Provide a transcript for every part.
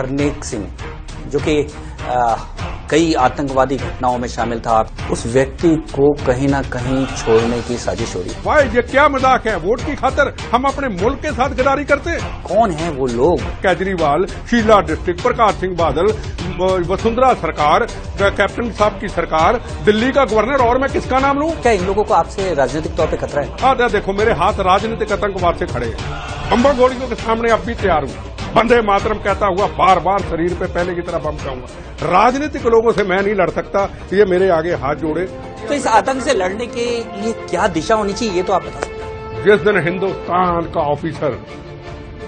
हरनेक सिंह जो कि कई आतंकवादी घटनाओं में शामिल था उस व्यक्ति को कहीं ना कहीं छोड़ने की साजिश हो रही भाई ये क्या मजाक है वोट की खातर हम अपने मुल्क के साथ गदारी करते कौन है वो लोग केजरीवाल शीला डिस्ट्रिक्ट प्रकाश सिंह बादल वसुंधरा सरकार कैप्टन साहब की सरकार दिल्ली का गवर्नर और मैं किसका नाम लू क्या इन लोगों को आपसे राजनीतिक तौर पर खतरा है हाँ देखो मेरे हाथ राजनीतिक आतंकवाद से खड़े हैं बम्बा गोलियों के सामने अब भी तैयार हूँ बंदे मातरम कहता हुआ बार बार शरीर पे पहले की तरह बम चाहूंगा राजनीतिक लोगों से मैं नहीं लड़ सकता ये मेरे आगे हाथ जोड़े तो इस आतंक से लड़ने के लिए क्या दिशा होनी चाहिए ये तो आप बता सकते जिस दिन हिंदुस्तान का ऑफिसर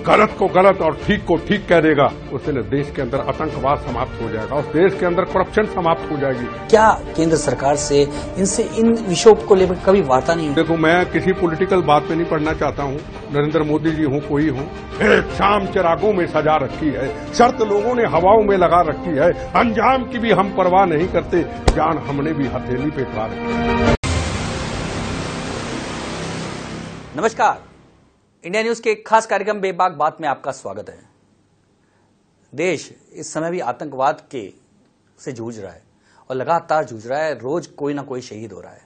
गलत को गलत और ठीक को ठीक कह देगा उससे देश के अंदर आतंकवाद समाप्त हो जाएगा और देश के अंदर करप्शन समाप्त हो जाएगी क्या केंद्र सरकार से इनसे इन विषयों को लेकर कभी वार्ता नहीं देखो मैं किसी पॉलिटिकल बात पे नहीं पढ़ना चाहता हूँ नरेंद्र मोदी जी हूँ कोई हूँ शाम चिरागों में सजा रखी है शर्त लोगों ने हवाओं में लगा रखी है अंजाम की भी हम परवाह नहीं करते जान हमने भी हथेली पे उठा रखी नमस्कार इंडिया न्यूज के एक खास कार्यक्रम बेबाक बात में आपका स्वागत है देश इस समय भी आतंकवाद के से जूझ रहा है और लगातार जूझ रहा है रोज कोई ना कोई शहीद हो रहा है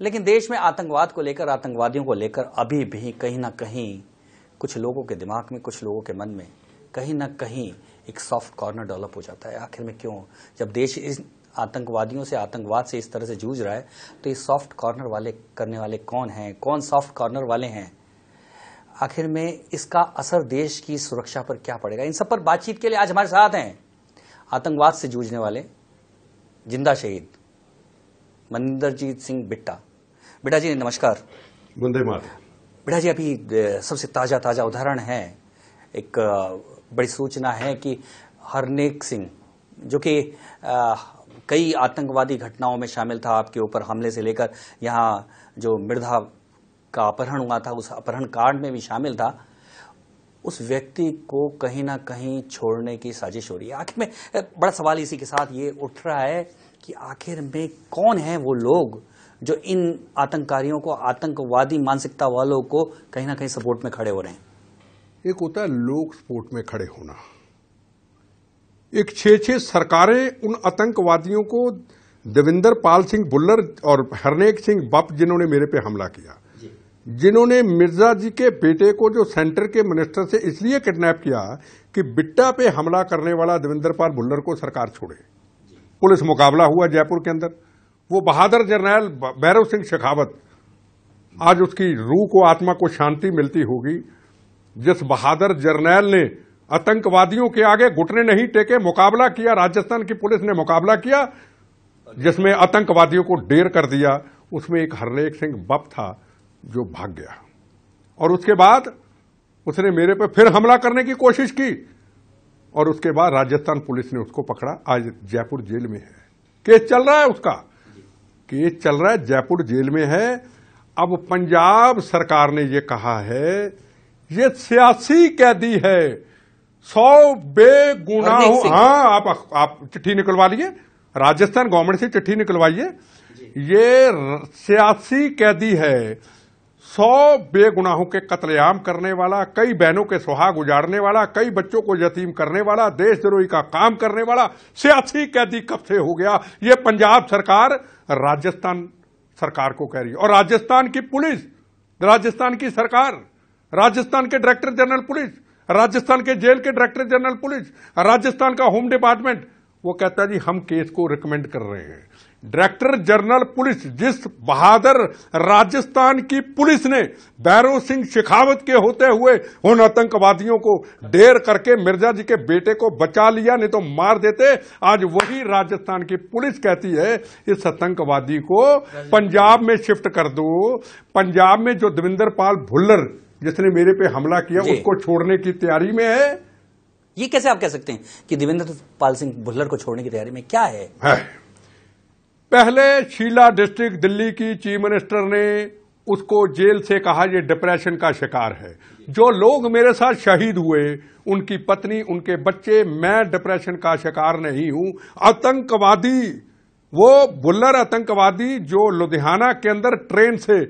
लेकिन देश में आतंकवाद को लेकर आतंकवादियों को लेकर अभी भी कहीं ना कहीं कुछ लोगों के दिमाग में कुछ लोगों के मन में कहीं ना कहीं एक सॉफ्ट कॉर्नर डेवलप हो जाता है आखिर में क्यों जब देश इस आतंकवादियों से आतंकवाद से इस तरह से जूझ रहा है तो ये सॉफ्ट कॉर्नर वाले करने वाले कौन हैं कौन सॉफ्ट कॉर्नर वाले हैं आखिर में इसका असर देश की सुरक्षा पर क्या पड़ेगा इन सब पर बातचीत के लिए आज हमारे साथ हैं आतंकवाद से जूझने वाले जिंदा शहीद मनिंदरजीत सिंह बिट्टा बिट्टा जी नमस्कार वंदे बिट्टा जी अभी सबसे ताजा ताजा उदाहरण है एक बड़ी सूचना है कि हरनेक सिंह जो कि कई आतंकवादी घटनाओं में शामिल था आपके ऊपर हमले से लेकर यहाँ जो मृधा का अपहरण हुआ था उस अपहरण कांड में भी शामिल था उस व्यक्ति को कहीं ना कहीं छोड़ने की साजिश हो रही है आखिर में बड़ा सवाल इसी के साथ ये उठ रहा है कि आखिर में कौन है वो लोग जो इन आतंकारियों को आतंकवादी मानसिकता वालों को कहीं ना कहीं सपोर्ट में खड़े हो रहे हैं एक होता है लोग सपोर्ट में खड़े होना एक छह छह सरकारें उन आतंकवादियों को देविंदर पाल सिंह बुल्लर और हरनेक सिंह बप जिन्होंने मेरे पे हमला किया जिन्होंने मिर्जा जी के बेटे को जो सेंटर के मिनिस्टर से इसलिए किडनैप किया कि बिट्टा पे हमला करने वाला देवेंद्र पाल भुल्लर को सरकार छोड़े पुलिस मुकाबला हुआ जयपुर के अंदर वो बहादुर जर्नैल भैरव सिंह शेखावत आज उसकी रूह को आत्मा को शांति मिलती होगी जिस बहादुर जर्नैल ने आतंकवादियों के आगे घुटने नहीं टेके मुकाबला किया राजस्थान की पुलिस ने मुकाबला किया जिसमें आतंकवादियों को डेर कर दिया उसमें एक हरनेक सिंह बप था जो भाग गया और उसके बाद उसने मेरे पर फिर हमला करने की कोशिश की और उसके बाद राजस्थान पुलिस ने उसको पकड़ा आज जयपुर जेल में है केस चल रहा है उसका केस चल रहा है जयपुर जेल में है अब पंजाब सरकार ने यह कहा है ये सियासी कैदी है सौ हो हाँ आप आप चिट्ठी निकलवा लीजिए राजस्थान गवर्नमेंट से चिट्ठी निकलवाइए ये सियासी कैदी है सौ बेगुनाहों के कत्लेआम करने वाला कई बहनों के सुहाग उजाड़ने वाला कई बच्चों को यतीम करने वाला देशद्रोही का काम करने वाला सियासी कैदी कब से हो गया ये पंजाब सरकार राजस्थान सरकार को कह रही है और राजस्थान की पुलिस राजस्थान की सरकार राजस्थान के डायरेक्टर जनरल पुलिस राजस्थान के जेल के डायरेक्टर जनरल पुलिस राजस्थान का होम डिपार्टमेंट वो कहता है जी हम केस को रिकमेंड कर रहे हैं डायरेक्टर जनरल पुलिस जिस बहादुर राजस्थान की पुलिस ने बैरो सिंह शेखावत के होते हुए उन आतंकवादियों को डेर करके मिर्जा जी के बेटे को बचा लिया नहीं तो मार देते आज वही राजस्थान की पुलिस कहती है इस आतंकवादी को पंजाब में शिफ्ट कर दो पंजाब में जो देवेंद्र पाल भुल्लर जिसने मेरे पे हमला किया उसको छोड़ने की तैयारी में है ये कैसे आप कह सकते हैं कि देवेंद्र पाल सिंह भुल्लर को छोड़ने की तैयारी में क्या है, है। पहले शीला डिस्ट्रिक्ट दिल्ली की चीफ मिनिस्टर ने उसको जेल से कहा ये डिप्रेशन का शिकार है जो लोग मेरे साथ शहीद हुए उनकी पत्नी उनके बच्चे मैं डिप्रेशन का शिकार नहीं हूं आतंकवादी वो बुल्लर आतंकवादी जो लुधियाना के अंदर ट्रेन से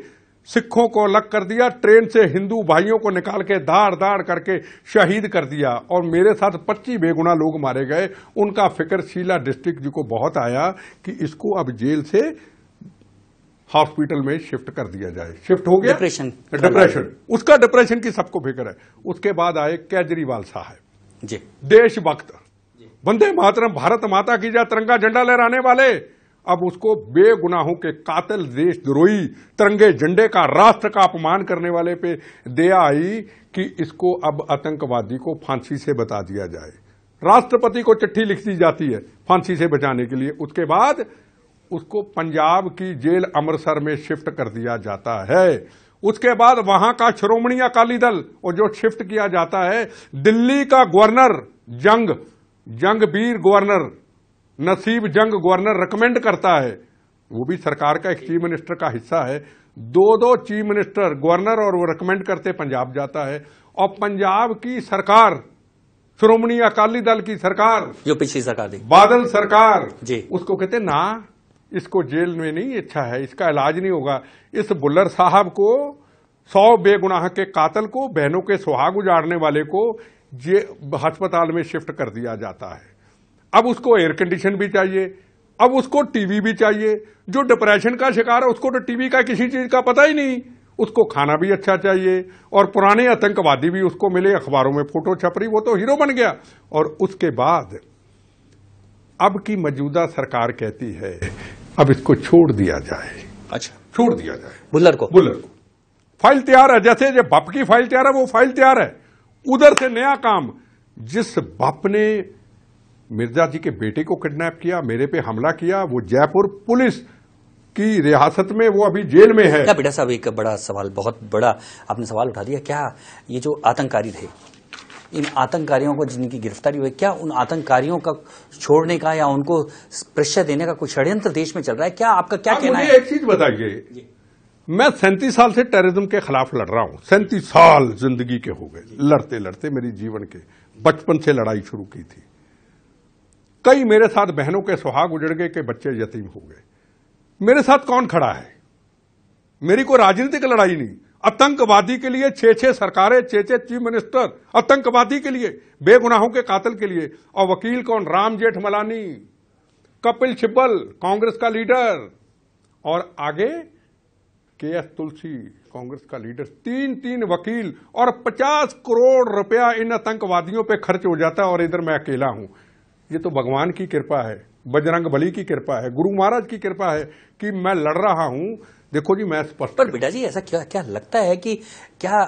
सिखों को अलग कर दिया ट्रेन से हिंदू भाइयों को निकाल के दाड़ दाड़ करके शहीद कर दिया और मेरे साथ पच्चीस बेगुना लोग मारे गए उनका फिक्र शीला डिस्ट्रिक्ट जी को बहुत आया कि इसको अब जेल से हॉस्पिटल में शिफ्ट कर दिया जाए शिफ्ट हो गया डिप्रेशन डिप्रेशन उसका डिप्रेशन की सबको फिक्र है उसके बाद आए केजरीवाल साहब देशभक्त वंदे मातरम भारत माता की जा तिरंगा झंडा लहराने वाले अब उसको बेगुनाहों के कातल देशद्रोही तिरंगे झंडे का राष्ट्र का अपमान करने वाले पे दया आई कि इसको अब आतंकवादी को फांसी से बता दिया जाए राष्ट्रपति को चिट्ठी लिख दी जाती है फांसी से बचाने के लिए उसके बाद उसको पंजाब की जेल अमृतसर में शिफ्ट कर दिया जाता है उसके बाद वहां का श्रोमणी अकाली दल और जो शिफ्ट किया जाता है दिल्ली का गवर्नर जंग बीर गवर्नर नसीब जंग गवर्नर रिकमेंड करता है वो भी सरकार का एक चीफ मिनिस्टर का हिस्सा है दो दो चीफ मिनिस्टर गवर्नर और वो रिकमेंड करते पंजाब जाता है और पंजाब की सरकार श्रोमणी अकाली दल की सरकार जो पिछली सरकार थी बादल सरकार जी उसको कहते ना इसको जेल में नहीं अच्छा है इसका इलाज नहीं होगा इस बुल्लर साहब को सौ बेगुनाह के कातल को बहनों के सुहाग उजाड़ने वाले को जे अस्पताल में शिफ्ट कर दिया जाता है अब उसको एयर कंडीशन भी चाहिए अब उसको टीवी भी चाहिए जो डिप्रेशन का शिकार है उसको तो टीवी का किसी चीज का पता ही नहीं उसको खाना भी अच्छा चाहिए और पुराने आतंकवादी भी उसको मिले अखबारों में फोटो छप रही वो तो हीरो बन गया और उसके बाद अब की मौजूदा सरकार कहती है अब इसको छोड़ दिया जाए अच्छा छोड़ दिया जाए बुल्लर को बुल्लर को फाइल तैयार है जैसे जब बाप की फाइल तैयार है वो फाइल तैयार है उधर से नया काम जिस बाप ने मिर्जा जी के बेटे को किडनैप किया मेरे पे हमला किया वो जयपुर पुलिस की रियासत में वो अभी जेल में है क्या बेटा साहब एक बड़ा सवाल बहुत बड़ा आपने सवाल उठा दिया क्या ये जो आतंकारी थे इन आतंककारियों को जिनकी गिरफ्तारी हुई क्या उन आतंककारियों का छोड़ने का या उनको प्रेशर देने का कोई षड्यंत्र देश में चल रहा है क्या आपका क्या कहना है एक चीज बताइए मैं सैंतीस साल से टेररिज्म के खिलाफ लड़ रहा हूं सैंतीस साल जिंदगी के हो गए लड़ते लड़ते मेरी जीवन के बचपन से लड़ाई शुरू की थी कई मेरे साथ बहनों के सुहाग उजड़ गए के बच्चे यतीम हो गए मेरे साथ कौन खड़ा है मेरी कोई राजनीतिक लड़ाई नहीं आतंकवादी के लिए छह छह सरकारें छह छह चीफ मिनिस्टर आतंकवादी के लिए बेगुनाहों के कातल के लिए और वकील कौन राम जेठ मलानी कपिल छिब्बल कांग्रेस का लीडर और आगे के एस तुलसी कांग्रेस का लीडर तीन तीन वकील और 50 करोड़ रुपया इन आतंकवादियों पे खर्च हो जाता है और इधर मैं अकेला हूं ये तो भगवान की कृपा है बजरंग बली की कृपा है गुरु महाराज की कृपा है कि मैं लड़ रहा हूं देखो जी मैं स्पष्ट पर बेटा जी ऐसा क्या क्या लगता है कि क्या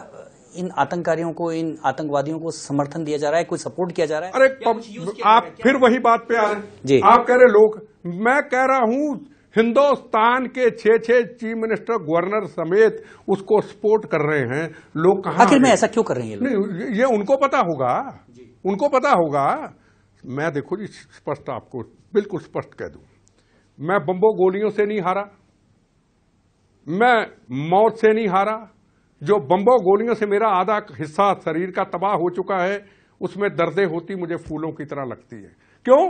इन आतंककारियों को इन आतंकवादियों को समर्थन दिया जा रहा है कोई सपोर्ट किया जा रहा है अरे पब, आप फिर वही बात पे आ रहे आप कह रहे लोग मैं कह रहा हूं हिंदुस्तान के छह छह चीफ मिनिस्टर गवर्नर समेत उसको सपोर्ट कर रहे हैं लोग कहा आखिर में ऐसा क्यों कर रहे हैं ये उनको पता होगा उनको पता होगा मैं देखो जी स्पष्ट आपको बिल्कुल स्पष्ट कह दूं मैं बम्बो गोलियों से नहीं हारा मैं मौत से नहीं हारा जो बम्बो गोलियों से मेरा आधा हिस्सा शरीर का तबाह हो चुका है उसमें दर्दे होती मुझे फूलों की तरह लगती है क्यों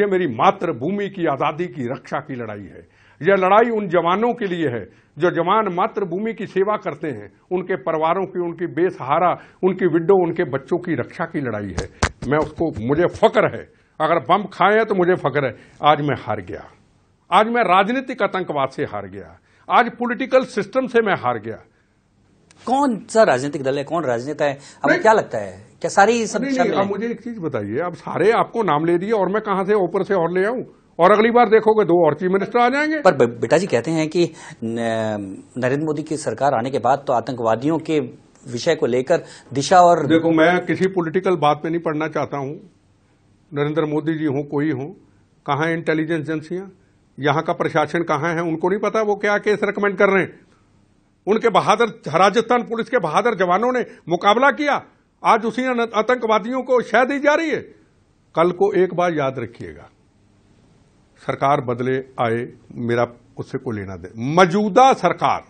ये मेरी मातृभूमि की आज़ादी की रक्षा की लड़ाई है यह लड़ाई उन जवानों के लिए है जो जवान मातृभूमि की सेवा करते हैं उनके परिवारों की उनकी बेसहारा उनकी विडो उनके बच्चों की रक्षा की लड़ाई है मैं उसको मुझे फक्र है अगर बम खाए तो मुझे फक्र है आज मैं हार गया आज मैं राजनीतिक आतंकवाद से हार गया आज पॉलिटिकल सिस्टम से मैं हार गया कौन सा राजनीतिक दल है कौन राजनेता है अब क्या लगता है क्या सारी सब नहीं, नहीं, नहीं, मुझे एक चीज बताइए अब सारे आपको नाम ले दिए और मैं कहां से ऊपर से और ले आऊं और अगली बार देखोगे दो और चीफ मिनिस्टर आ जाएंगे पर बेटा जी कहते हैं कि नरेंद्र मोदी की सरकार आने के बाद तो आतंकवादियों के विषय को लेकर दिशा और देखो मैं किसी पॉलिटिकल बात में नहीं पढ़ना चाहता हूं नरेंद्र मोदी जी हों कोई हो कहां है इंटेलिजेंस एजेंसियां यहां का प्रशासन कहाँ है उनको नहीं पता वो क्या केस रिकमेंड कर रहे हैं उनके बहादुर राजस्थान पुलिस के बहादुर जवानों ने मुकाबला किया आज उसी आतंकवादियों को शह दी जा रही है कल को एक बार याद रखिएगा सरकार बदले आए मेरा उससे को लेना दे मौजूदा सरकार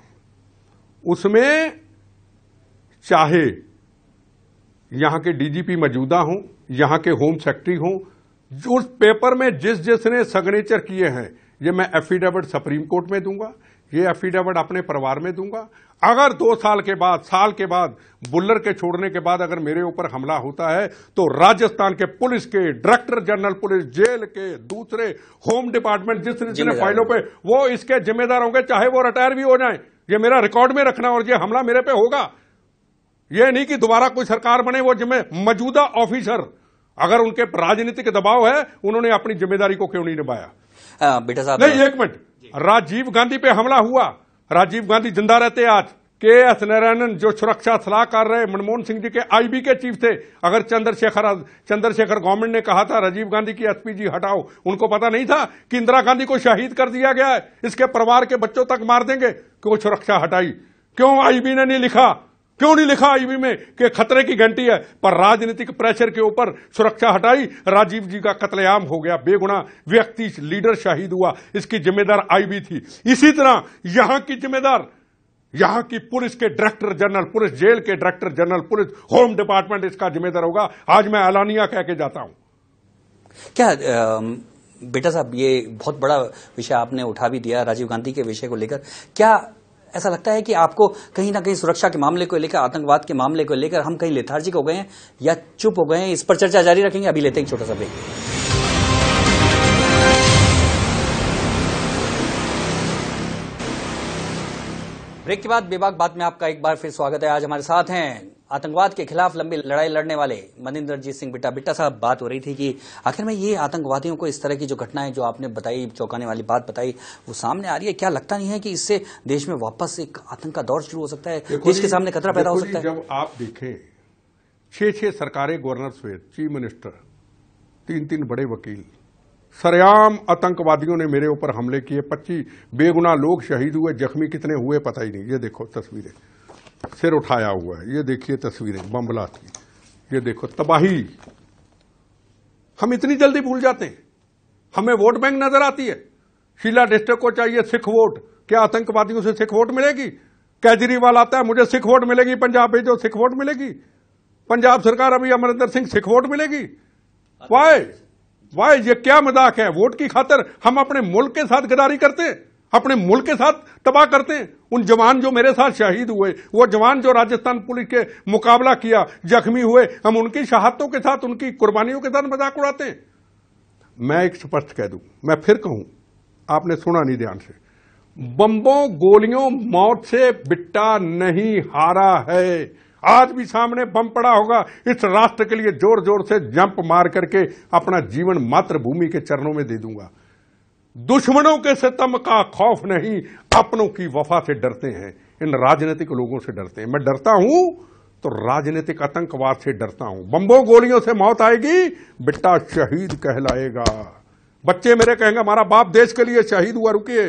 उसमें चाहे यहां के डीजीपी मौजूदा हों यहां के होम सेक्रेटरी हों उस पेपर में जिस जिसने सिग्नेचर किए हैं ये मैं एफिडेविट सुप्रीम कोर्ट में दूंगा ये एफिडेविट अपने परिवार में दूंगा अगर दो साल के बाद साल के बाद बुल्लर के छोड़ने के बाद अगर मेरे ऊपर हमला होता है तो राजस्थान के पुलिस के डायरेक्टर जनरल पुलिस जेल के दूसरे होम डिपार्टमेंट जिस जिन फाइलों पे वो इसके जिम्मेदार होंगे चाहे वो रिटायर भी हो जाए ये मेरा रिकॉर्ड में रखना और ये हमला मेरे पे होगा ये नहीं कि दोबारा कोई सरकार बने वो जिम्मे मौजूदा ऑफिसर अगर उनके राजनीतिक दबाव है उन्होंने अपनी जिम्मेदारी को क्यों नहीं निभाया हाँ, बेटा साहब नहीं एक मिनट राजीव गांधी पे हमला हुआ राजीव गांधी जिंदा रहते आज के एस नारायणन जो सुरक्षा सलाहकार रहे मनमोहन सिंह जी के आईबी के चीफ थे अगर चंद्रशेखर चंद्रशेखर गवर्नमेंट ने कहा था राजीव गांधी की एसपीजी हटाओ उनको पता नहीं था कि इंदिरा गांधी को शहीद कर दिया गया है इसके परिवार के बच्चों तक मार देंगे क्यों सुरक्षा हटाई क्यों आईबी ने नहीं लिखा क्यों नहीं लिखा आईबी में कि खतरे की घंटी है पर राजनीतिक प्रेशर के ऊपर सुरक्षा हटाई राजीव जी का कत्लेआम हो गया बेगुना व्यक्ति लीडर शहीद हुआ इसकी जिम्मेदार आईबी थी इसी तरह यहां की जिम्मेदार यहां की पुलिस के डायरेक्टर जनरल पुलिस जेल के director general police home department इसका जिम्मेदार होगा आज मैं अलानिया कह के जाता हूं क्या बेटा साहब ये बहुत बड़ा विषय आपने उठा भी दिया राजीव गांधी के विषय को लेकर क्या ऐसा लगता है कि आपको कहीं ना कहीं सुरक्षा के मामले को लेकर आतंकवाद के मामले को लेकर हम कहीं लेथार्जिक हो गए हैं या चुप हो गए हैं इस पर चर्चा जारी रखेंगे अभी लेते हैं छोटा सा ब्रेक ब्रेक के बाद बेबाक बात में आपका एक बार फिर स्वागत है आज हमारे साथ हैं आतंकवाद के खिलाफ लंबी लड़ाई लड़ने वाले मनिंदरजीत सिंह बिट्टा बिट्टा साहब बात हो रही थी कि आखिर में ये आतंकवादियों को इस तरह की जो घटनाएं जो आपने बताई चौंकाने वाली बात बताई वो सामने आ रही है क्या लगता नहीं है कि इससे देश में वापस एक आतंक का दौर शुरू हो सकता है देश के सामने खतरा पैदा हो सकता है जब आप देखें छह छह सरकारें गवर्नर समेत चीफ मिनिस्टर तीन तीन बड़े वकील सरेआम आतंकवादियों ने मेरे ऊपर हमले किए पच्चीस बेगुना लोग शहीद हुए जख्मी कितने हुए पता ही नहीं ये देखो तस्वीरें सिर उठाया हुआ है ये देखिए तस्वीरें बम्बला की ये देखो तबाही हम इतनी जल्दी भूल जाते हैं हमें वोट बैंक नजर आती है शीला डिस्ट्रिक्ट को चाहिए सिख वोट क्या आतंकवादियों से सिख वोट मिलेगी केजरीवाल आता है मुझे सिख वोट मिलेगी पंजाब भेजो सिख वोट मिलेगी पंजाब सरकार अभी अमरिंदर सिंह सिख वोट मिलेगी वाई वाह ये क्या मजाक है वोट की खातर हम अपने मुल्क के साथ गदारी करते हैं अपने मुल्क के साथ तबाह करते हैं उन जवान जो मेरे साथ शहीद हुए वो जवान जो राजस्थान पुलिस के मुकाबला किया जख्मी हुए हम उनकी शहादतों के साथ उनकी कुर्बानियों के साथ मजाक उड़ाते हैं मैं एक स्पष्ट कह दू मैं फिर कहूं आपने सुना नहीं ध्यान से बम्बों गोलियों मौत से बिट्टा नहीं हारा है आज भी सामने बम पड़ा होगा इस राष्ट्र के लिए जोर जोर से जंप मार करके अपना जीवन मातृभूमि के चरणों में दे दूंगा दुश्मनों के सितम का खौफ नहीं अपनों की वफा से डरते हैं इन राजनीतिक लोगों से डरते हैं मैं डरता हूं तो राजनीतिक आतंकवाद से डरता हूं बम्बो गोलियों से मौत आएगी बेटा शहीद कहलाएगा बच्चे मेरे कहेंगे हमारा बाप देश के लिए शहीद हुआ रुकिए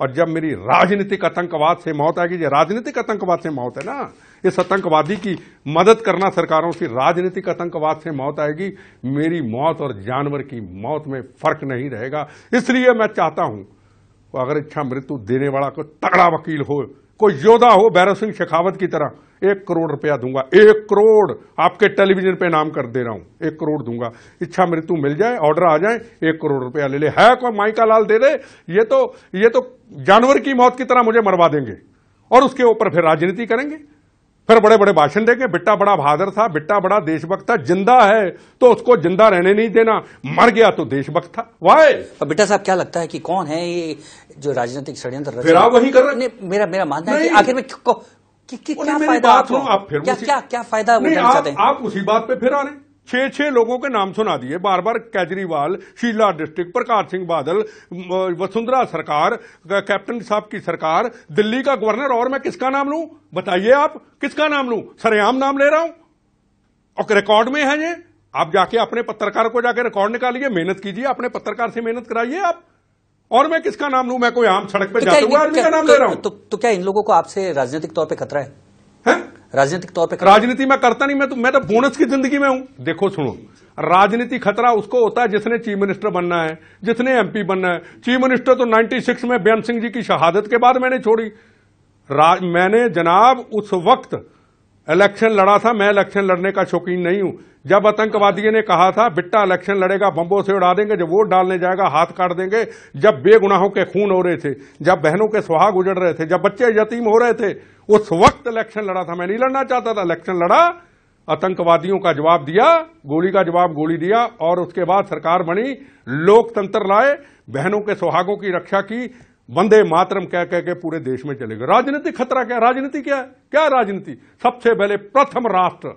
और जब मेरी राजनीतिक आतंकवाद से मौत आएगी ये राजनीतिक आतंकवाद से मौत है ना इस आतंकवादी की मदद करना सरकारों से राजनीतिक आतंकवाद से मौत आएगी मेरी मौत और जानवर की मौत में फर्क नहीं रहेगा इसलिए मैं चाहता हूं अगर इच्छा मृत्यु देने वाला कोई तगड़ा वकील हो कोई योद्धा हो बैरव सिंह शेखावत की तरह एक करोड़ रुपया दूंगा एक करोड़ आपके टेलीविजन पे नाम कर दे रहा हूं एक करोड़ दूंगा इच्छा मृत्यु मिल जाए ऑर्डर आ जाए एक करोड़ रुपया ले ले है कोई माइका लाल दे दे ये तो ये तो जानवर की मौत की तरह मुझे मरवा देंगे और उसके ऊपर फिर राजनीति करेंगे फिर बड़े बड़े भाषण देंगे बिट्टा बड़ा बहादुर था बिट्टा बड़ा देशभक्त था जिंदा है तो उसको जिंदा रहने नहीं देना मर गया तो देशभक्त था वाय बिट्टा साहब क्या लगता है कि कौन है ये जो राजनीतिक षड्यंत्र फिर आप वही कर रहे मेरा मेरा मानना है कि आखिर में कि, कि, क्या फायदा आप फिर क्या क्या क्या फायदा आप उसी बात पे फिर आ रहे हैं छह छह लोगों के नाम सुना दिए बार बार केजरीवाल शीला डिस्ट्रिक्ट प्रकाश सिंह बादल वसुंधरा सरकार कैप्टन साहब की सरकार दिल्ली का गवर्नर और मैं किसका नाम लू बताइए आप किसका नाम लू सरेआम नाम ले रहा हूं और रिकॉर्ड में है ये आप जाके अपने पत्रकार को जाके रिकॉर्ड निकालिए मेहनत कीजिए अपने पत्रकार से मेहनत कराइए आप और मैं किसका नाम लू मैं कोई आम सड़क पर तो जाता आदमी का नाम ले रहा हूं तो, तो क्या इन लोगों को आपसे राजनीतिक तौर पर खतरा है राजनीतिक तौर पे राजनीति में करता नहीं मैं तो मैं तो बोनस की जिंदगी में हूं देखो सुनो राजनीति खतरा उसको होता है जिसने चीफ मिनिस्टर बनना है जिसने एमपी बनना है चीफ मिनिस्टर तो 96 में बेम सिंह जी की शहादत के बाद मैंने छोड़ी मैंने जनाब उस वक्त इलेक्शन लड़ा था मैं इलेक्शन लड़ने का शौकीन नहीं हूं जब आतंकवादियों ने कहा था बिट्टा इलेक्शन लड़ेगा बम्बों से उड़ा देंगे जब वोट डालने जाएगा हाथ काट देंगे जब बेगुनाहों के खून हो रहे थे जब बहनों के सुहाग उजड़ रहे थे जब बच्चे यतीम हो रहे थे उस वक्त इलेक्शन लड़ा था मैं नहीं लड़ना चाहता था इलेक्शन लड़ा आतंकवादियों का जवाब दिया गोली का जवाब गोली दिया और उसके बाद सरकार बनी लोकतंत्र लाए बहनों के सुहागों की रक्षा की वंदे मातरम कह कह के पूरे देश में चले गए राजनीति खतरा क्या राजनीति क्या क्या राजनीति सबसे पहले प्रथम राष्ट्र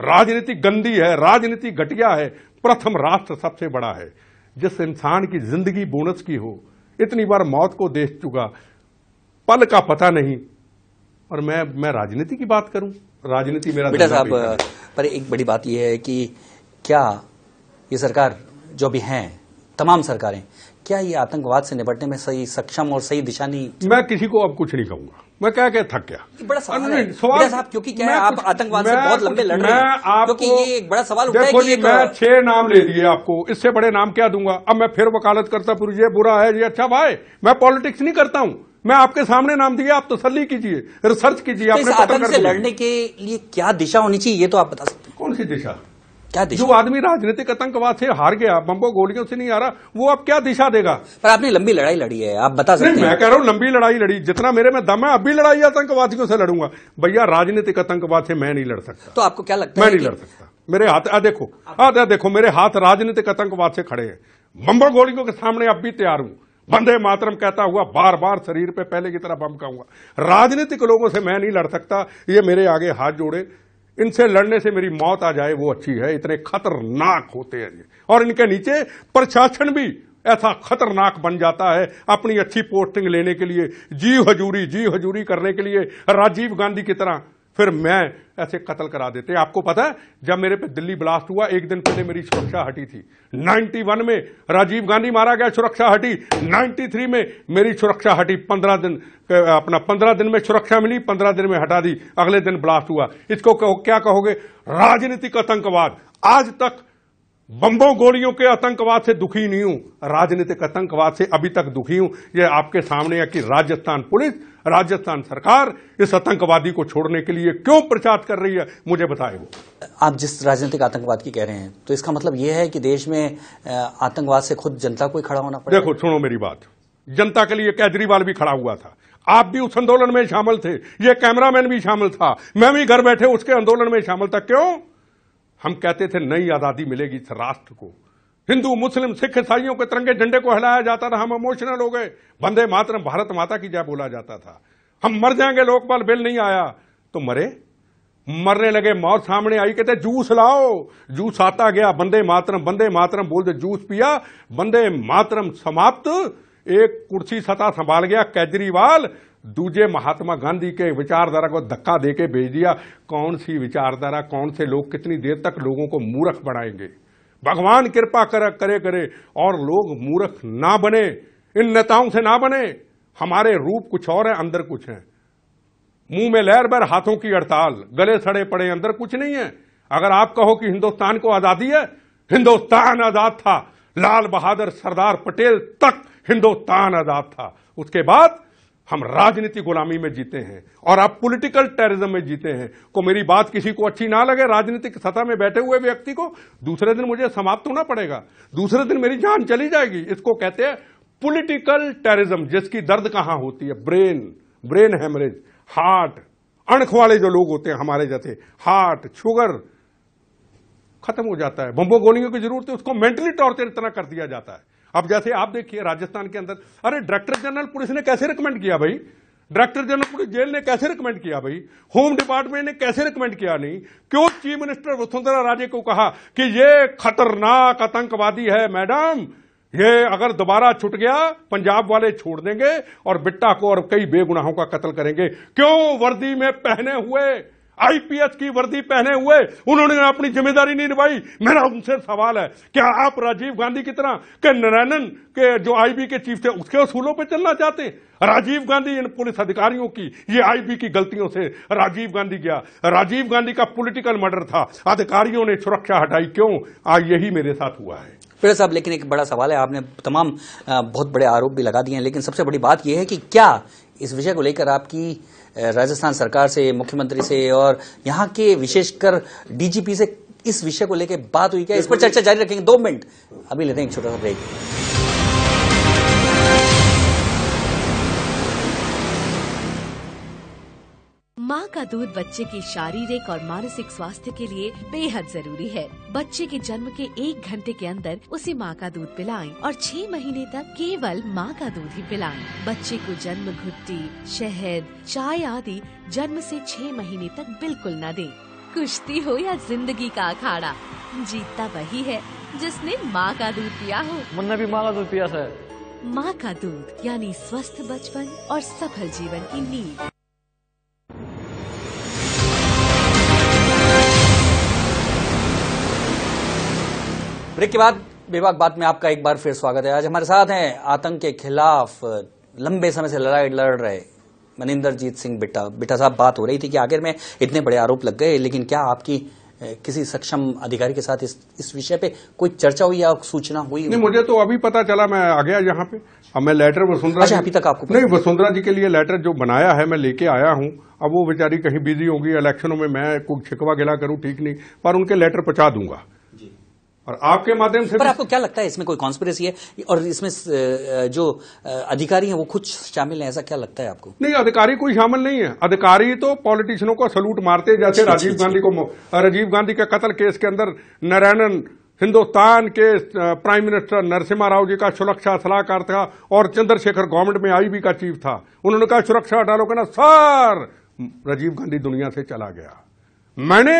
राजनीति गंदी है राजनीति घटिया है प्रथम राष्ट्र सबसे बड़ा है जिस इंसान की जिंदगी बोनस की हो इतनी बार मौत को देख चुका पल का पता नहीं और मैं मैं राजनीति की बात करूं राजनीति मेरा बेटा साहब पर एक बड़ी बात यह है कि क्या ये सरकार जो भी है तमाम सरकारें क्या ये आतंकवाद से निपटने में सही सक्षम और सही दिशा नहीं मैं किसी को अब कुछ नहीं कहूंगा मैं कह के थक गया बड़ा सवाल क्योंकि क्या है आप आतंकवाद से बहुत लंबे बड़ा सवाल मैं छह नाम ले लिए आपको इससे बड़े नाम क्या दूंगा अब मैं फिर वकालत करता पूरी ये बुरा है ये अच्छा भाई मैं पॉलिटिक्स नहीं करता हूँ मैं आपके सामने नाम दिए आप तसली कीजिए रिसर्च कीजिए तो आपने से लड़ने के लिए क्या दिशा होनी चाहिए ये तो आप बता सकते हैं कौन सी दिशा क्या दिशा? जो आदमी राजनीतिक आतंकवाद से हार गया बम्बो गोलियों से नहीं आ रहा वो अब क्या दिशा देगा पर आपने लंबी लड़ाई लड़ी है आप बता सकते हैं मैं कह रहा हूँ लंबी लड़ाई लड़ी जितना मेरे में दम है अब भी लड़ाई आतंकवादियों से लड़ूंगा भैया राजनीतिक आतंकवाद से मैं नहीं लड़ सकता तो आपको क्या लगता मैं नहीं लड़ सकता मेरे हाथ आ देखो आ देखो मेरे हाथ राजनीतिक आतंकवाद से खड़े हैं बम्बो गोलियों के सामने अब भी तैयार हूँ बंदे मातरम कहता हुआ बार बार शरीर पे पहले की तरह बम कहूंगा राजनीतिक लोगों से मैं नहीं लड़ सकता ये मेरे आगे हाथ जोड़े इनसे लड़ने से मेरी मौत आ जाए वो अच्छी है इतने खतरनाक होते हैं ये और इनके नीचे प्रशासन भी ऐसा खतरनाक बन जाता है अपनी अच्छी पोस्टिंग लेने के लिए जी हजूरी जी हजूरी करने के लिए राजीव गांधी की तरह फिर मैं ऐसे कत्ल करा देते आपको पता है जब मेरे पे दिल्ली ब्लास्ट हुआ एक दिन पहले मेरी सुरक्षा हटी थी 91 में राजीव गांधी मारा गया सुरक्षा हटी 93 में मेरी सुरक्षा हटी 15 दिन अपना 15 दिन में सुरक्षा मिली 15 दिन में हटा दी अगले दिन ब्लास्ट हुआ इसको कहो, क्या कहोगे राजनीतिक आतंकवाद आज तक बम्बों गोलियों के आतंकवाद से दुखी नहीं हूं राजनीतिक आतंकवाद से अभी तक दुखी हूं यह आपके सामने है कि राजस्थान पुलिस राजस्थान सरकार इस आतंकवादी को छोड़ने के लिए क्यों प्रचार कर रही है मुझे बताए वो आप जिस राजनीतिक आतंकवाद की कह रहे हैं तो इसका मतलब यह है कि देश में आतंकवाद से खुद जनता को ही खड़ा होना पड़ेगा देखो सुनो मेरी बात जनता के लिए केजरीवाल भी खड़ा हुआ था आप भी उस आंदोलन में शामिल थे ये कैमरामैन भी शामिल था मैं भी घर बैठे उसके आंदोलन में शामिल था क्यों हम कहते थे नई आजादी मिलेगी इस राष्ट्र को हिंदू मुस्लिम सिख ईसाइयों के तिरंगे झंडे को हिलाया जाता था हम इमोशनल हो गए वंदे मातरम भारत माता की जय बोला जाता था हम मर जाएंगे लोकपाल बिल नहीं आया तो मरे मरने लगे मौत सामने आई कहते जूस लाओ जूस आता गया बंदे मातरम बंदे मातरम बोल दे जूस पिया बंदे मातरम समाप्त एक कुर्सी सता संभाल गया केजरीवाल दूजे महात्मा गांधी के विचारधारा को धक्का दे के भेज दिया कौन सी विचारधारा कौन से लोग कितनी देर तक लोगों को मूर्ख बनाएंगे भगवान कृपा कर, करे करे और लोग मूर्ख ना बने इन नेताओं से ना बने हमारे रूप कुछ और है अंदर कुछ है मुंह में लहर भर हाथों की हड़ताल गले सड़े पड़े अंदर कुछ नहीं है अगर आप कहो कि हिंदुस्तान को आजादी है हिंदुस्तान आजाद था लाल बहादुर सरदार पटेल तक हिंदुस्तान आजाद था उसके बाद हम राजनीति गुलामी में जीते हैं और आप पॉलिटिकल टेररिज्म में जीते हैं को मेरी बात किसी को अच्छी ना लगे राजनीतिक सतह में बैठे हुए व्यक्ति को दूसरे दिन मुझे समाप्त होना पड़ेगा दूसरे दिन मेरी जान चली जाएगी इसको कहते हैं पॉलिटिकल टेररिज्म जिसकी दर्द कहां होती है ब्रेन ब्रेन हेमरेज हार्ट अणख वाले जो लोग होते हैं हमारे जैसे हार्ट शुगर खत्म हो जाता है बम्बो गोलियों की जरूरत है उसको मेंटली टॉर्चर इतना कर दिया जाता है अब जैसे आप देखिए राजस्थान के अंदर अरे डायरेक्टर जनरल पुलिस ने कैसे रिकमेंड किया भाई डायरेक्टर जनरल पुलिस जेल ने कैसे रिकमेंड किया भाई होम डिपार्टमेंट ने कैसे रिकमेंड किया नहीं क्यों चीफ मिनिस्टर वसुंधरा राजे को कहा कि ये खतरनाक आतंकवादी है मैडम ये अगर दोबारा छूट गया पंजाब वाले छोड़ देंगे और बिट्टा को और कई बेगुनाहों का कत्ल करेंगे क्यों वर्दी में पहने हुए आईपीएस की वर्दी पहने हुए उन्होंने अपनी जिम्मेदारी नहीं निभाई मेरा उनसे सवाल है क्या आप राजीव गांधी की तरह के नारायणन के जो आईबी के चीफ थे उसके असूलों पर चलना चाहते राजीव गांधी इन पुलिस अधिकारियों की ये आईबी की गलतियों से राजीव गांधी गया राजीव गांधी का पॉलिटिकल मर्डर था अधिकारियों ने सुरक्षा हटाई क्यों आज यही मेरे साथ हुआ है पेड़ साहब लेकिन एक बड़ा सवाल है आपने तमाम बहुत बड़े आरोप भी लगा दिए हैं लेकिन सबसे बड़ी बात यह है कि क्या इस विषय को लेकर आपकी राजस्थान सरकार से मुख्यमंत्री से और यहाँ के विशेषकर डीजीपी से इस विषय को लेकर बात हुई क्या इस पर चर्चा जारी रखेंगे दो मिनट अभी लेते हैं एक छोटा सा ब्रेक का दूध बच्चे की शारीरिक और मानसिक स्वास्थ्य के लिए बेहद जरूरी है बच्चे के जन्म के एक घंटे के अंदर उसे माँ का दूध पिलाएं और छह महीने तक केवल माँ का दूध ही पिलाएं। बच्चे को जन्म घुट्टी शहद चाय आदि जन्म से छह महीने तक बिल्कुल न दें। कुश्ती हो या जिंदगी का अखाड़ा जीतता वही है जिसने माँ का दूध पिया हो मैंने भी माँ का दूध पिया है माँ का दूध यानी स्वस्थ बचपन और सफल जीवन की नींव ब्रेक के बाद विभाग बात में आपका एक बार फिर स्वागत है आज हमारे साथ हैं आतंक के खिलाफ लंबे समय से लड़ाई लड़ रहे मनिंदरजीत सिंह बिट्टा बिट्टा साहब बात हो रही थी कि आखिर में इतने बड़े आरोप लग गए लेकिन क्या आपकी किसी सक्षम अधिकारी के साथ इस इस विषय पे कोई चर्चा हुई या सूचना हुई नहीं मुझे तो अभी पता चला मैं आ गया यहाँ पे अब मैं लेटर वसुंधरा अच्छा, अभी तक आपको नहीं वसुंधरा जी के लिए लेटर जो बनाया है मैं लेके आया हूँ अब वो बेचारी कहीं बिजी होगी इलेक्शनों में मैं कुछ छिकवा गिला करूँ ठीक नहीं पर उनके लेटर पहुंचा दूंगा और आपके माध्यम से पर आपको क्या लगता है इसमें कोई कॉन्स्पिरेसी है और इसमें जो अधिकारी हैं वो खुद शामिल है ऐसा क्या लगता है आपको नहीं अधिकारी कोई शामिल नहीं है अधिकारी तो पॉलिटिशियनों को सलूट मारते जैसे अच्छा, राजीव अच्छा, गांधी अच्छा। को राजीव गांधी के कत्ल केस के अंदर नारायणन हिंदुस्तान के प्राइम मिनिस्टर नरसिम्हा राव जी का सुरक्षा सलाहकार था और चंद्रशेखर गवर्नमेंट में आईबी का चीफ था उन्होंने कहा सुरक्षा हटा लो कहना सर राजीव गांधी दुनिया से चला गया मैंने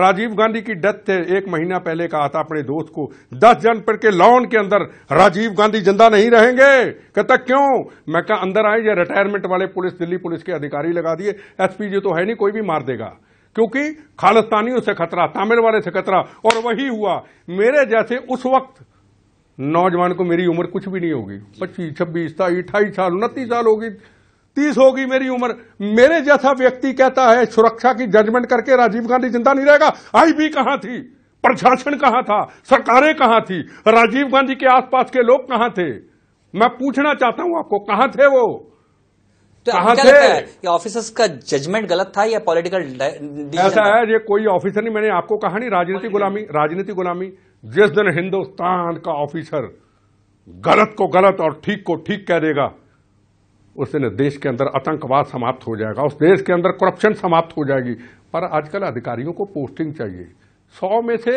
राजीव गांधी की डेथ से एक महीना पहले कहा था अपने दोस्त को दस जनपद के लॉन के अंदर राजीव गांधी जिंदा नहीं रहेंगे कहता क्यों मैं कहा अंदर आए या रिटायरमेंट वाले पुलिस दिल्ली पुलिस के अधिकारी लगा दिए एसपी जी तो है नहीं कोई भी मार देगा क्योंकि खालिस्तानियों से खतरा तामिल वाले से खतरा और वही हुआ मेरे जैसे उस वक्त नौजवान को मेरी उम्र कुछ भी नहीं होगी पच्चीस छब्बीस अट्ठाईस साल उनतीस साल होगी तीस होगी मेरी उम्र मेरे जैसा व्यक्ति कहता है सुरक्षा की जजमेंट करके राजीव गांधी जिंदा नहीं रहेगा आई भी कहां थी प्रशासन कहां था सरकारें कहां थी राजीव गांधी के आसपास के लोग कहां थे मैं पूछना चाहता हूं आपको कहां थे वो तो कहां थे ऑफिसर्स का जजमेंट गलत था या पॉलिटिकल ऐसा है ये कोई ऑफिसर नहीं मैंने आपको कहा नहीं राजनीति गुलामी राजनीति गुलामी जिस दिन हिंदुस्तान का ऑफिसर गलत को गलत और ठीक को ठीक कह देगा उस दिन देश के अंदर आतंकवाद समाप्त हो जाएगा उस देश के अंदर करप्शन समाप्त हो जाएगी पर आजकल अधिकारियों को पोस्टिंग चाहिए सौ में से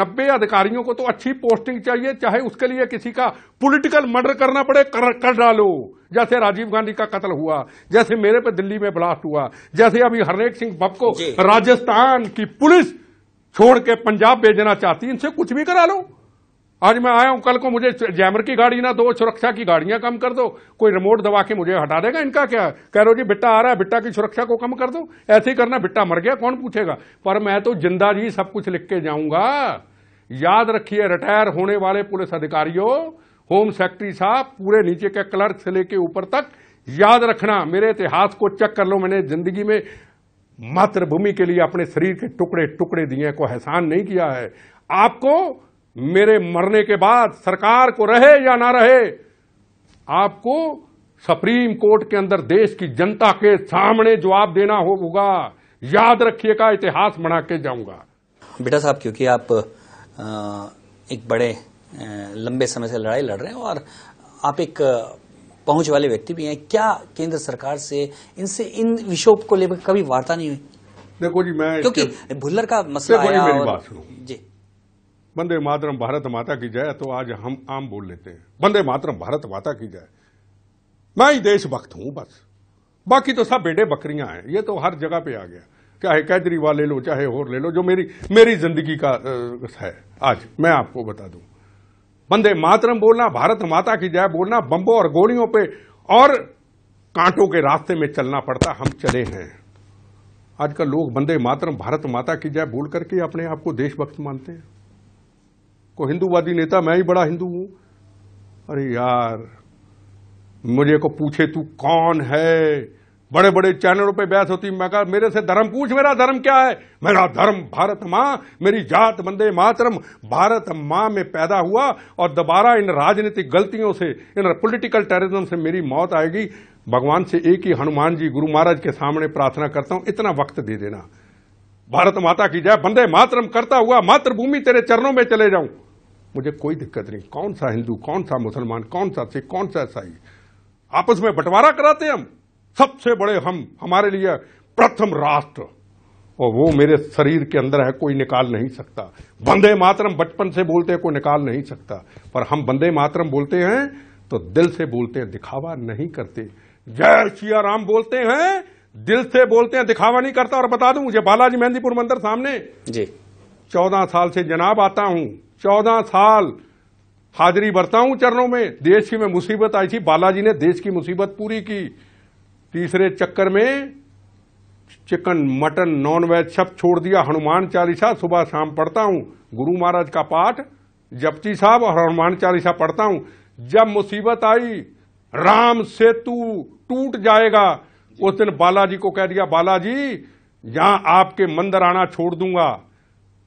नब्बे अधिकारियों को तो अच्छी पोस्टिंग चाहिए चाहे उसके लिए किसी का पॉलिटिकल मर्डर करना पड़े कर, कर डालो जैसे राजीव गांधी का कत्ल हुआ जैसे मेरे पे दिल्ली में ब्लास्ट हुआ जैसे अभी हरनेक सिंह बब को राजस्थान की पुलिस छोड़ के पंजाब भेजना चाहती इनसे कुछ भी करा लो आज मैं आया हूं कल को मुझे जैमर की गाड़ी ना दो सुरक्षा की गाड़ियां कम कर दो कोई रिमोट दबा के मुझे हटा देगा इनका क्या कह रहे हो जी बिट्टा आ रहा है बिट्टा की सुरक्षा को कम कर दो ऐसे ही करना बिट्टा मर गया कौन पूछेगा पर मैं तो जिंदा जी सब कुछ लिख के जाऊंगा याद रखिए रिटायर होने वाले पुलिस अधिकारियों होम सेक्रेटरी साहब पूरे नीचे के क्लर्क से लेके ऊपर तक याद रखना मेरे इतिहास को चेक कर लो मैंने जिंदगी में मातृभूमि के लिए अपने शरीर के टुकड़े टुकड़े दिए को एहसान नहीं किया है आपको मेरे मरने के बाद सरकार को रहे या ना रहे आपको सुप्रीम कोर्ट के अंदर देश की जनता के सामने जवाब देना होगा याद रखिएगा इतिहास बना के जाऊंगा बेटा साहब क्योंकि आप एक बड़े लंबे समय से लड़ाई लड़ रहे हैं और आप एक पहुंच वाले व्यक्ति भी हैं क्या केंद्र सरकार से इनसे इन विषयों को लेकर कभी वार्ता नहीं हुई देखो जी मैं क्योंकि भुल्लर का मसला आया और... जी वंदे मातरम भारत माता की जय तो आज हम आम बोल लेते हैं वंदे मातरम भारत माता की जय मैं ही देशभक्त हूं बस बाकी तो सब बेटे बकरियां हैं ये तो हर जगह पे आ गया चाहे केजरीवाल ले लो चाहे और ले लो जो मेरी मेरी जिंदगी का है आज मैं आपको बता दूं बंदे मातरम बोलना भारत माता की जय बोलना बम्बों और गोलियों पे और कांटों के रास्ते में चलना पड़ता हम चले हैं आजकल लोग बंदे मातरम भारत माता की जय बोल करके अपने आप को देशभक्त मानते हैं को हिंदूवादी नेता मैं ही बड़ा हिंदू हूं अरे यार मुझे को पूछे तू कौन है बड़े बड़े चैनलों पे बहस होती मैं कहा मेरे से धर्म पूछ मेरा धर्म क्या है मेरा धर्म भारत माँ मेरी जात बंदे मातरम भारत माँ में पैदा हुआ और दोबारा इन राजनीतिक गलतियों से इन पॉलिटिकल टेररिज्म से मेरी मौत आएगी भगवान से एक ही हनुमान जी गुरु महाराज के सामने प्रार्थना करता हूं इतना वक्त दे देना भारत माता की जय बंदे मातरम करता हुआ मातृभूमि तेरे चरणों में चले जाऊं मुझे कोई दिक्कत नहीं कौन सा हिंदू कौन सा मुसलमान कौन सा सिख कौन सा ईसाई आपस में बंटवारा कराते हम सबसे बड़े हम हमारे लिए प्रथम राष्ट्र और वो मेरे शरीर के अंदर है कोई निकाल नहीं सकता बंदे मातरम बचपन से बोलते हैं कोई निकाल नहीं सकता पर हम बंदे मातरम बोलते हैं तो दिल से बोलते हैं दिखावा नहीं करते जय शिया राम बोलते हैं दिल से बोलते हैं दिखावा नहीं करता और बता दूं मुझे बालाजी मेहंदीपुर मंदिर सामने जी चौदह साल से जनाब आता हूं चौदह साल हाजिरी बरता हूं चरणों में देश की में मुसीबत आई थी बालाजी ने देश की मुसीबत पूरी की तीसरे चक्कर में चिकन मटन नॉन वेज सब छोड़ दिया हनुमान चालीसा सुबह शाम पढ़ता हूं गुरु महाराज का पाठ जपची साहब और हनुमान चालीसा पढ़ता हूं जब मुसीबत आई राम सेतु टूट जाएगा उस दिन बालाजी को कह दिया बालाजी यहां आपके मंदिर आना छोड़ दूंगा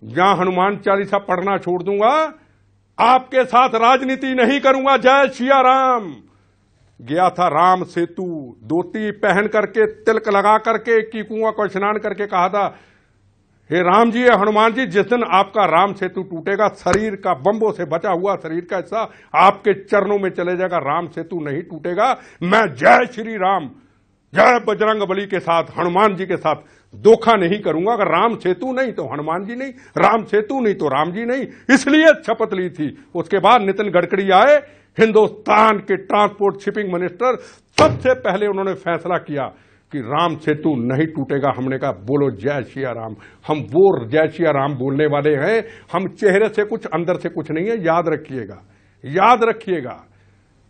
जहां हनुमान चालीसा पढ़ना छोड़ दूंगा आपके साथ राजनीति नहीं करूंगा जय शिया राम गया था राम सेतु धोती पहन करके तिलक लगा करके की कुआ को स्नान करके कहा था हे राम जी हनुमान जी जिस दिन आपका राम सेतु टूटेगा शरीर का बम्बों से बचा हुआ शरीर का हिस्सा आपके चरणों में चले जाएगा राम सेतु नहीं टूटेगा मैं जय श्री राम जय बजरंग बली के साथ हनुमान जी के साथ धोखा नहीं करूंगा अगर राम सेतु नहीं तो हनुमान जी नहीं राम सेतु नहीं तो राम जी नहीं इसलिए शपथ ली थी उसके बाद नितिन गडकरी आए हिंदुस्तान के ट्रांसपोर्ट शिपिंग मिनिस्टर सबसे पहले उन्होंने फैसला किया कि राम सेतु नहीं टूटेगा हमने कहा बोलो जय सिया राम हम वो जय सिया राम बोलने वाले हैं हम चेहरे से कुछ अंदर से कुछ नहीं है याद रखिएगा याद रखिएगा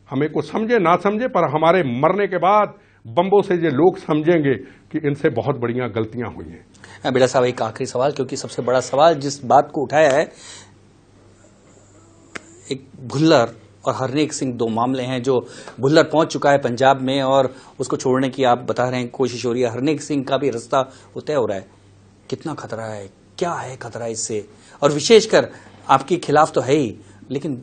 हमें को समझे ना समझे पर हमारे मरने के बाद बम्बों से ये लोग समझेंगे कि इनसे बहुत बढ़िया गलतियां हुई हैं बेटा साहब एक आखिरी सवाल क्योंकि सबसे बड़ा सवाल जिस बात को उठाया है एक भुल्लर और हरनेक सिंह दो मामले हैं जो भुल्लर पहुंच चुका है पंजाब में और उसको छोड़ने की आप बता रहे हैं कोशिश हो रही है हरनेक सिंह का भी रास्ता तय हो रहा है कितना खतरा है क्या है खतरा इससे और विशेषकर आपके खिलाफ तो है ही लेकिन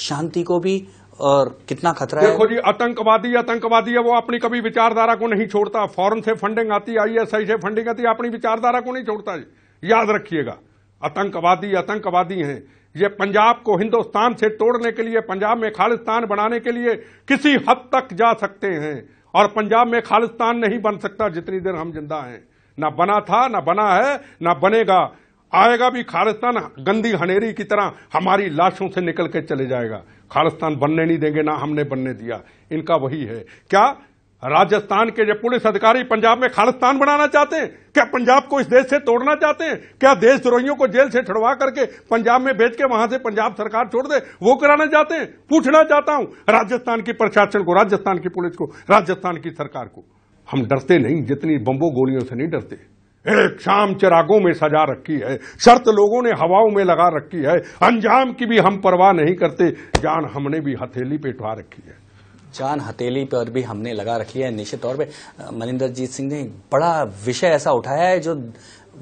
शांति को भी और कितना खतरा देखो है देखो जी आतंकवादी आतंकवादी है वो अपनी कभी विचारधारा को नहीं छोड़ता फॉरन से फंडिंग आती आई एस आई से फंडिंग आती अपनी विचारधारा को नहीं छोड़ता याद रखिएगा आतंकवादी आतंकवादी हैं ये पंजाब को हिंदुस्तान से तोड़ने के लिए पंजाब में खालिस्तान बनाने के लिए किसी हद तक जा सकते हैं और पंजाब में खालिस्तान नहीं बन सकता जितनी देर हम जिंदा हैं ना बना था ना बना है ना बनेगा आएगा भी खालिस्तान गंदी हनेरी की तरह हमारी लाशों से निकल के चले जाएगा खालिस्तान बनने नहीं देंगे ना हमने बनने दिया इनका वही है क्या राजस्थान के जो पुलिस अधिकारी पंजाब में खालिस्तान बनाना चाहते हैं क्या पंजाब को इस देश से तोड़ना चाहते हैं क्या देशद्रोहियों को जेल से छुड़वा करके पंजाब में भेज के वहां से पंजाब सरकार छोड़ दे वो कराना चाहते हैं पूछना चाहता हूं राजस्थान की प्रशासन को राजस्थान की पुलिस को राजस्थान की सरकार को हम डरते नहीं जितनी बम्बो गोलियों से नहीं डरते एक शाम चिरागों में सजा रखी है शर्त लोगों ने हवाओं में लगा रखी है अंजाम की भी हम परवाह नहीं करते जान हमने भी हथेली पे उठवा रखी है जान हथेली पर भी हमने लगा रखी है निश्चित तौर पे मनिंदर जीत सिंह ने बड़ा विषय ऐसा उठाया है जो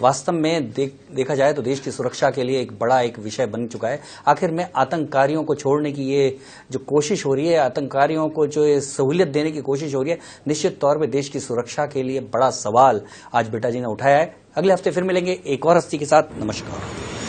वास्तव में देख, देखा जाए तो देश की सुरक्षा के लिए एक बड़ा एक विषय बन चुका है आखिर में आतंककारियों को छोड़ने की ये जो कोशिश हो रही है आतंककारियों को जो ये सहूलियत देने की कोशिश हो रही है निश्चित तौर पर देश की सुरक्षा के लिए बड़ा सवाल आज बेटा जी ने उठाया है अगले हफ्ते फिर मिलेंगे एक और हस्ती के साथ नमस्कार